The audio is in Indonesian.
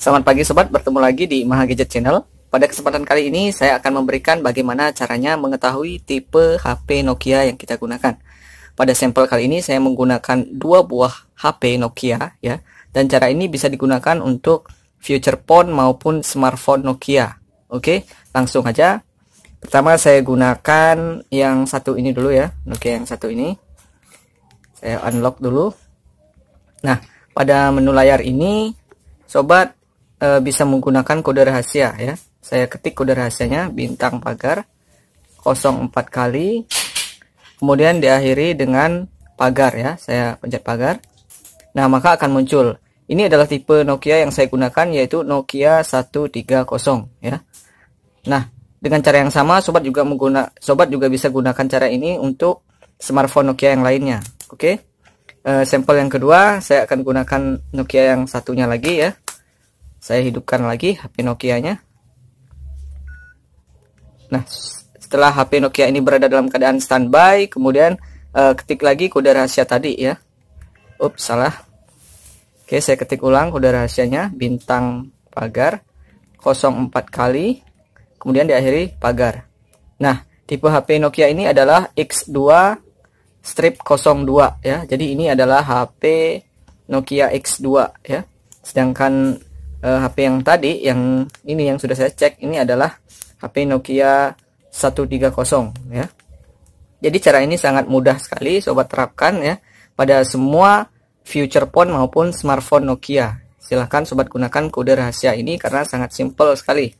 Selamat pagi sobat, bertemu lagi di Maha Gadget Channel. Pada kesempatan kali ini saya akan memberikan bagaimana caranya mengetahui tipe HP Nokia yang kita gunakan. Pada sampel kali ini saya menggunakan dua buah HP Nokia ya. Dan cara ini bisa digunakan untuk future phone maupun smartphone Nokia. Oke, langsung aja. Pertama saya gunakan yang satu ini dulu ya, Nokia yang satu ini. Saya unlock dulu. Nah, pada menu layar ini sobat e, bisa menggunakan kode rahasia ya. Saya ketik kode rahasianya bintang pagar 04 kali. Kemudian diakhiri dengan pagar ya. Saya pencet pagar. Nah, maka akan muncul. Ini adalah tipe Nokia yang saya gunakan yaitu Nokia 130 ya. Nah, dengan cara yang sama sobat juga mengguna, sobat juga bisa gunakan cara ini untuk smartphone Nokia yang lainnya. Oke. Okay? E, sampel yang kedua saya akan gunakan Nokia yang satunya lagi ya saya hidupkan lagi HP Nokia-nya. Nah, setelah HP Nokia ini berada dalam keadaan standby, kemudian uh, ketik lagi kode rahasia tadi ya. Ups, salah. Oke, saya ketik ulang kode rahasianya bintang pagar 04 kali, kemudian diakhiri pagar. Nah, tipe HP Nokia ini adalah X2 strip 02 ya. Jadi ini adalah HP Nokia X2 ya. Sedangkan uh, eh, HP yang tadi yang ini yang sudah saya cek ini adalah HP Nokia 130 ya. Jadi cara ini sangat mudah sekali sobat terapkan ya pada semua future phone maupun smartphone Nokia. Silahkan sobat gunakan kode rahasia ini karena sangat simple sekali.